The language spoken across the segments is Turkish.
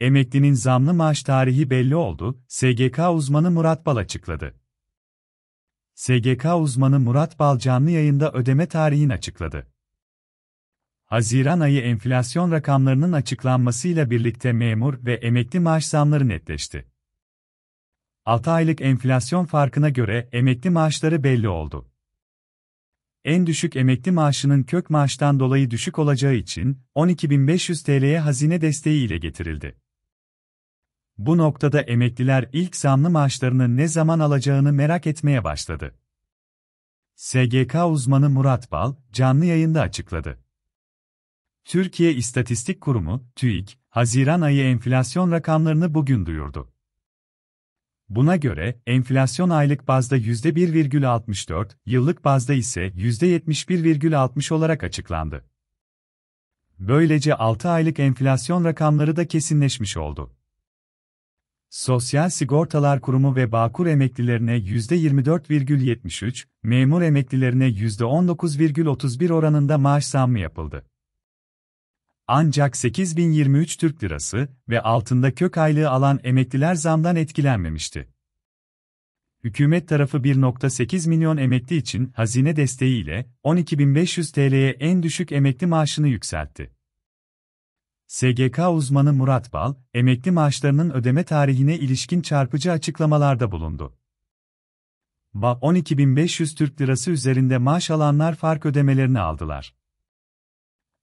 Emeklinin zamlı maaş tarihi belli oldu, SGK uzmanı Murat Bal açıkladı. SGK uzmanı Murat Bal canlı yayında ödeme tarihini açıkladı. Haziran ayı enflasyon rakamlarının açıklanmasıyla birlikte memur ve emekli maaş zamları netleşti. 6 aylık enflasyon farkına göre emekli maaşları belli oldu. En düşük emekli maaşının kök maaştan dolayı düşük olacağı için 12.500 TL'ye hazine desteği ile getirildi. Bu noktada emekliler ilk zamlı maaşlarını ne zaman alacağını merak etmeye başladı. SGK uzmanı Murat Bal, canlı yayında açıkladı. Türkiye İstatistik Kurumu, TÜİK, Haziran ayı enflasyon rakamlarını bugün duyurdu. Buna göre, enflasyon aylık bazda %1,64, yıllık bazda ise %71,60 olarak açıklandı. Böylece 6 aylık enflasyon rakamları da kesinleşmiş oldu. Sosyal Sigortalar Kurumu ve Bağkur emeklilerine %24,73, memur emeklilerine %19,31 oranında maaş zammı yapıldı. Ancak 8023 Türk Lirası ve altında kök aylığı alan emekliler zamdan etkilenmemişti. Hükümet tarafı 1.8 milyon emekli için hazine desteğiyle 12.500 TL'ye en düşük emekli maaşını yükseltti. SGK uzmanı Murat Bal, emekli maaşlarının ödeme tarihine ilişkin çarpıcı açıklamalarda bulundu. Ba 12.500 Türk Lirası üzerinde maaş alanlar fark ödemelerini aldılar.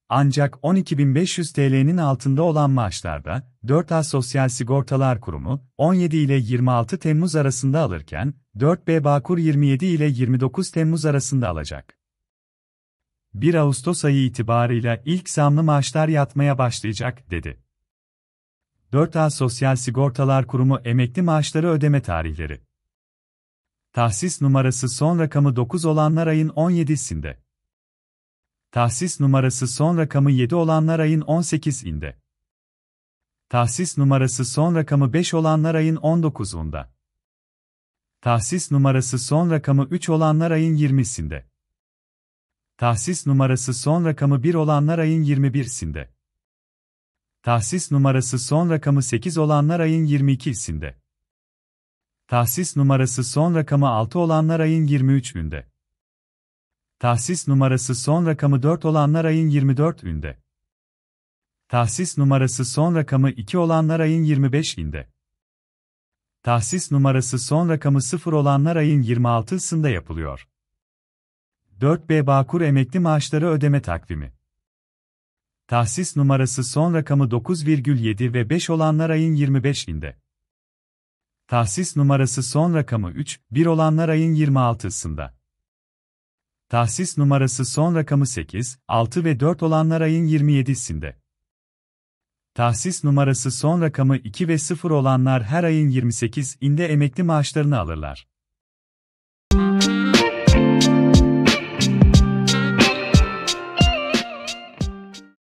Ancak 12.500 TL'nin altında olan maaşlarda, 4A Sosyal Sigortalar Kurumu, 17 ile 26 Temmuz arasında alırken, 4B Bağkur 27 ile 29 Temmuz arasında alacak. 1 Ağustos ayı itibarıyla ilk zamlı maaşlar yatmaya başlayacak, dedi. 4A Sosyal Sigortalar Kurumu emekli maaşları ödeme tarihleri. Tahsis numarası son rakamı 9 olanlar ayın 17'sinde. Tahsis numarası son rakamı 7 olanlar ayın 18'inde. Tahsis numarası son rakamı 5 olanlar ayın 19'unda. Tahsis numarası son rakamı 3 olanlar ayın 20'sinde. Tahsis numarası son rakamı 1 olanlar ayın 21'sinde. Tahsis numarası son rakamı 8 olanlar ayın 22'sinde. Tahsis numarası son rakamı 6 olanlar ayın 23'ünde. Tahsis numarası son rakamı 4 olanlar ayın 24'ünde. Tahsis numarası son rakamı 2 olanlar ayın 25'inde. Tahsis numarası son rakamı 0 olanlar ayın 26'sında yapılıyor. 4B Bağkur emekli maaşları ödeme takvimi. Tahsis numarası son rakamı 9,7 ve 5 olanlar ayın 25'inde. Tahsis numarası son rakamı 3, 1 olanlar ayın 26'sında. Tahsis numarası son rakamı 8, 6 ve 4 olanlar ayın 27'sinde. Tahsis numarası son rakamı 2 ve 0 olanlar her ayın 28'inde emekli maaşlarını alırlar.